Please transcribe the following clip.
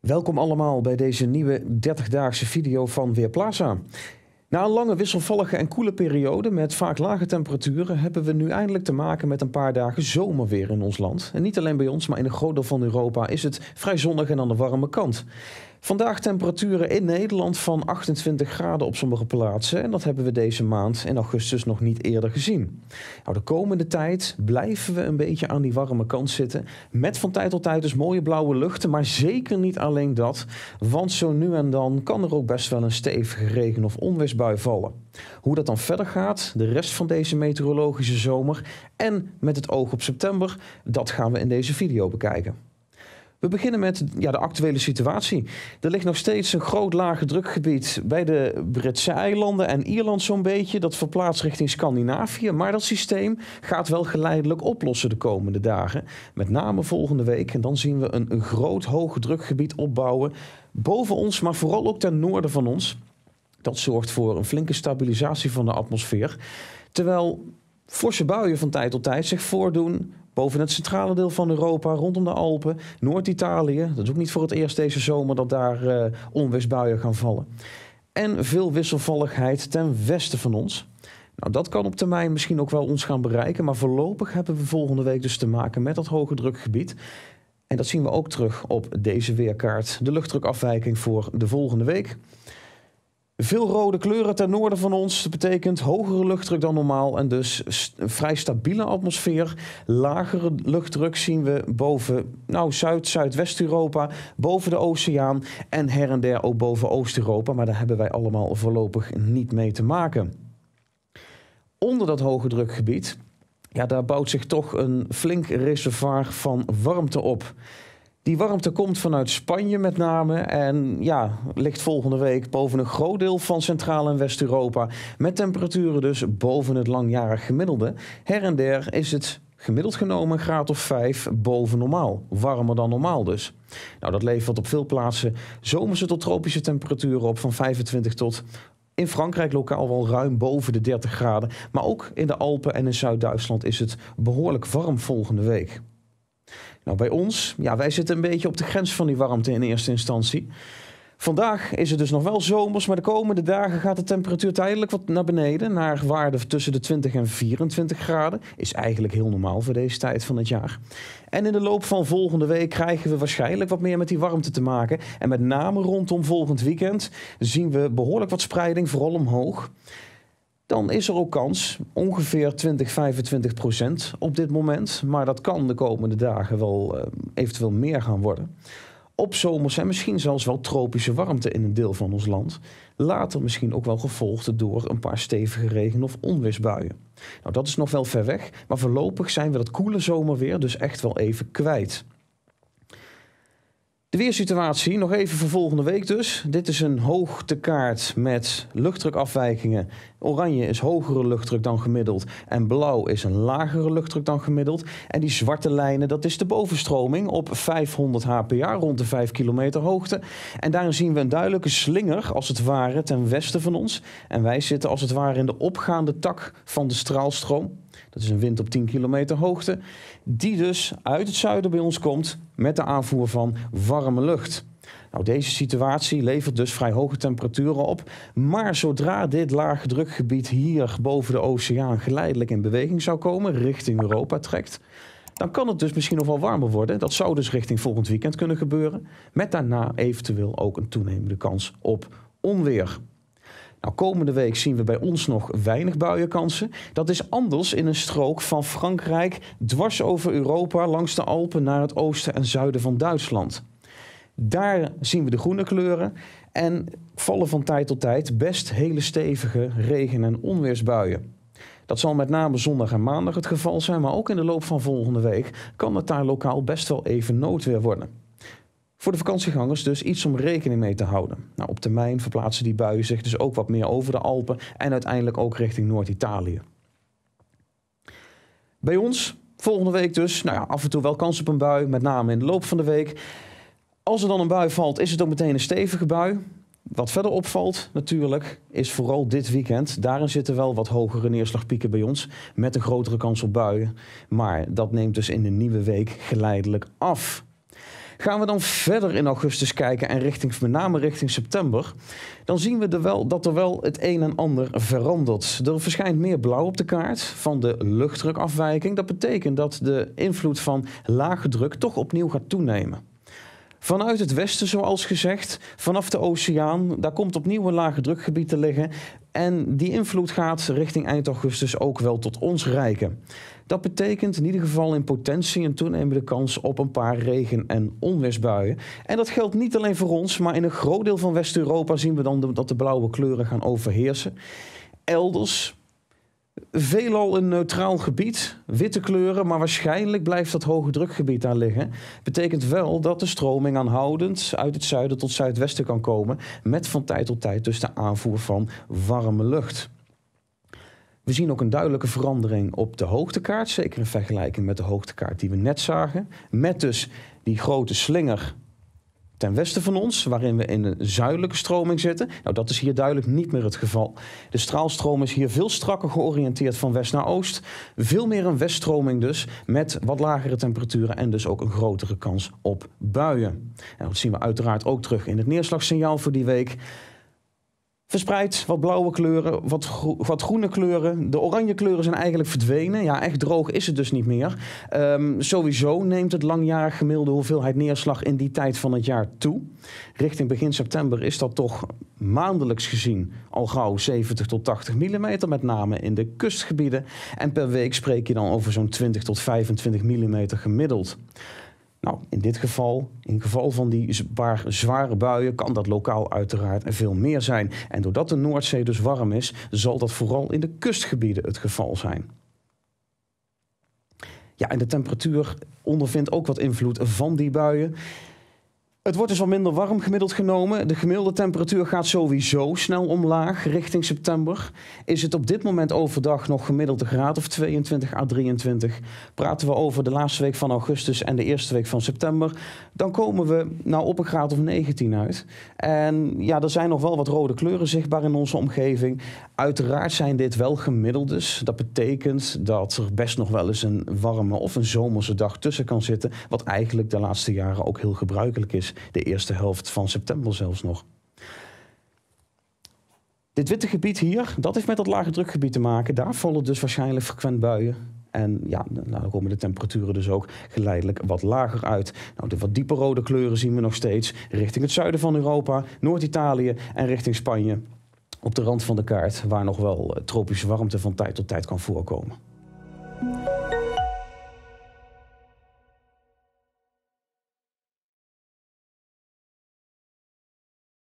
Welkom allemaal bij deze nieuwe 30-daagse video van Weerplaza. Na een lange wisselvallige en koele periode met vaak lage temperaturen hebben we nu eindelijk te maken met een paar dagen zomerweer in ons land. En niet alleen bij ons, maar in een groot deel van Europa is het vrij zonnig en aan de warme kant. Vandaag temperaturen in Nederland van 28 graden op sommige plaatsen. En dat hebben we deze maand in augustus nog niet eerder gezien. Nou, de komende tijd blijven we een beetje aan die warme kant zitten. Met van tijd tot tijd dus mooie blauwe luchten. Maar zeker niet alleen dat. Want zo nu en dan kan er ook best wel een stevige regen- of onweersbui vallen. Hoe dat dan verder gaat, de rest van deze meteorologische zomer en met het oog op september, dat gaan we in deze video bekijken. We beginnen met ja, de actuele situatie. Er ligt nog steeds een groot lage drukgebied bij de Britse eilanden en Ierland zo'n beetje. Dat verplaatst richting Scandinavië. Maar dat systeem gaat wel geleidelijk oplossen de komende dagen. Met name volgende week. En dan zien we een, een groot hoge drukgebied opbouwen. Boven ons, maar vooral ook ten noorden van ons. Dat zorgt voor een flinke stabilisatie van de atmosfeer. Terwijl Forse buien van tijd tot tijd zich voordoen boven het centrale deel van Europa, rondom de Alpen, Noord-Italië. Dat is ook niet voor het eerst deze zomer dat daar uh, onweersbuien gaan vallen. En veel wisselvalligheid ten westen van ons. Nou, dat kan op termijn misschien ook wel ons gaan bereiken, maar voorlopig hebben we volgende week dus te maken met dat hoge drukgebied. En dat zien we ook terug op deze weerkaart, de luchtdrukafwijking voor de volgende week. Veel rode kleuren ten noorden van ons dat betekent hogere luchtdruk dan normaal en dus een vrij stabiele atmosfeer. Lagere luchtdruk zien we boven nou, Zuid-Zuidwest-Europa, boven de oceaan en her en der ook boven Oost-Europa, maar daar hebben wij allemaal voorlopig niet mee te maken. Onder dat hoge drukgebied, ja, daar bouwt zich toch een flink reservoir van warmte op. Die warmte komt vanuit Spanje met name en ja, ligt volgende week boven een groot deel van Centraal- en West-Europa. Met temperaturen dus boven het langjarig gemiddelde. Her en der is het gemiddeld genomen een graad of 5 boven normaal. Warmer dan normaal dus. Nou, dat levert op veel plaatsen zomerse tot tropische temperaturen op van 25 tot in Frankrijk lokaal wel ruim boven de 30 graden. Maar ook in de Alpen en in Zuid-Duitsland is het behoorlijk warm volgende week. Nou, bij ons, ja, wij zitten een beetje op de grens van die warmte in eerste instantie. Vandaag is het dus nog wel zomers, maar de komende dagen gaat de temperatuur tijdelijk wat naar beneden. Naar waarden tussen de 20 en 24 graden. Is eigenlijk heel normaal voor deze tijd van het jaar. En in de loop van volgende week krijgen we waarschijnlijk wat meer met die warmte te maken. En met name rondom volgend weekend zien we behoorlijk wat spreiding, vooral omhoog dan is er ook kans, ongeveer 20, 25 procent op dit moment. Maar dat kan de komende dagen wel eh, eventueel meer gaan worden. Op zomers en misschien zelfs wel tropische warmte in een deel van ons land. Later misschien ook wel gevolgd door een paar stevige regen- of onweersbuien. Nou, dat is nog wel ver weg, maar voorlopig zijn we dat koele zomerweer dus echt wel even kwijt. De weersituatie, nog even voor volgende week dus. Dit is een hoogtekaart met luchtdrukafwijkingen. Oranje is hogere luchtdruk dan gemiddeld en blauw is een lagere luchtdruk dan gemiddeld. En die zwarte lijnen, dat is de bovenstroming op 500 hpa, rond de 5 kilometer hoogte. En daarin zien we een duidelijke slinger, als het ware, ten westen van ons. En wij zitten als het ware in de opgaande tak van de straalstroom. Dat is een wind op 10 kilometer hoogte. Die dus uit het zuiden bij ons komt met de aanvoer van warme lucht. Nou, deze situatie levert dus vrij hoge temperaturen op. Maar zodra dit lage drukgebied hier boven de oceaan geleidelijk in beweging zou komen, richting Europa trekt, dan kan het dus misschien nog wel warmer worden. Dat zou dus richting volgend weekend kunnen gebeuren. Met daarna eventueel ook een toenemende kans op onweer. Nou, komende week zien we bij ons nog weinig buienkansen. Dat is anders in een strook van Frankrijk dwars over Europa langs de Alpen naar het oosten en zuiden van Duitsland. Daar zien we de groene kleuren en vallen van tijd tot tijd best hele stevige regen- en onweersbuien. Dat zal met name zondag en maandag het geval zijn, maar ook in de loop van volgende week kan het daar lokaal best wel even noodweer worden. Voor de vakantiegangers dus iets om rekening mee te houden. Nou, op termijn verplaatsen die buien zich dus ook wat meer over de Alpen en uiteindelijk ook richting Noord-Italië. Bij ons volgende week dus, nou ja, af en toe wel kans op een bui, met name in de loop van de week. Als er dan een bui valt, is het ook meteen een stevige bui. Wat verder opvalt natuurlijk, is vooral dit weekend. Daarin zitten wel wat hogere neerslagpieken bij ons, met een grotere kans op buien. Maar dat neemt dus in de nieuwe week geleidelijk af. Gaan we dan verder in augustus kijken en richting, met name richting september, dan zien we er wel, dat er wel het een en ander verandert. Er verschijnt meer blauw op de kaart van de luchtdrukafwijking. Dat betekent dat de invloed van lage druk toch opnieuw gaat toenemen. Vanuit het westen, zoals gezegd, vanaf de oceaan, daar komt opnieuw een lage drukgebied te liggen. En die invloed gaat richting eind augustus ook wel tot ons reiken. Dat betekent in ieder geval in potentie een toenemende kans op een paar regen- en onweersbuien. En dat geldt niet alleen voor ons, maar in een groot deel van West-Europa zien we dan dat de blauwe kleuren gaan overheersen. Elders, Veelal een neutraal gebied, witte kleuren, maar waarschijnlijk blijft dat hoge drukgebied daar liggen. Betekent wel dat de stroming aanhoudend uit het zuiden tot zuidwesten kan komen, met van tijd tot tijd dus de aanvoer van warme lucht. We zien ook een duidelijke verandering op de hoogtekaart, zeker in vergelijking met de hoogtekaart die we net zagen. Met dus die grote slinger ten westen van ons, waarin we in een zuidelijke stroming zitten. Nou, dat is hier duidelijk niet meer het geval. De straalstroom is hier veel strakker georiënteerd van west naar oost. Veel meer een weststroming dus, met wat lagere temperaturen en dus ook een grotere kans op buien. Nou, dat zien we uiteraard ook terug in het neerslagsignaal voor die week verspreid. Wat blauwe kleuren, wat, wat, groene kleuren. De oranje kleuren zijn eigenlijk verdwenen. Ja, echt droog is het dus niet meer. Ehm, sowieso neemt het langjarig gemiddelde hoeveelheid neerslag in die tijd van het jaar toe. Richting begin september is dat toch maandelijks gezien al gauw 70 tot 80 mm, met name in de kustgebieden. En per week spreek je dan over zo'n 20 tot 25 mm gemiddeld. Nou, in dit geval, in geval van die paar zware buien, kan dat lokaal uiteraard veel meer zijn. En doordat de Noordzee dus warm is, zal dat vooral in de kustgebieden het geval zijn. Ja, en de temperatuur ondervindt ook wat invloed van die buien. Het wordt dus al minder warm gemiddeld genomen. De gemiddelde temperatuur gaat sowieso snel omlaag richting september. Is het op dit moment overdag nog gemiddeld een graad of 22 à 23? Praten we over de laatste week van augustus en de eerste week van september, dan komen we nou op een graad of 19 uit. En ja, er zijn nog wel wat rode kleuren zichtbaar in onze omgeving. Uiteraard zijn dit wel gemiddeldes. Dat betekent dat er best nog wel eens een warme of een zomerse dag tussen kan zitten, wat eigenlijk de laatste jaren ook heel gebruikelijk is de eerste helft van september zelfs nog. Dit witte gebied hier, dat heeft met dat lage drukgebied te maken. Daar vallen dus waarschijnlijk frequent buien. En ja, dan nou, komen de temperaturen dus ook geleidelijk wat lager uit. Nou, de wat diepe rode kleuren zien we nog steeds richting het zuiden van Europa, Noord-Italië en richting Spanje. Op de rand van de kaart, waar nog wel eh, tropische warmte van tijd tot tijd kan voorkomen.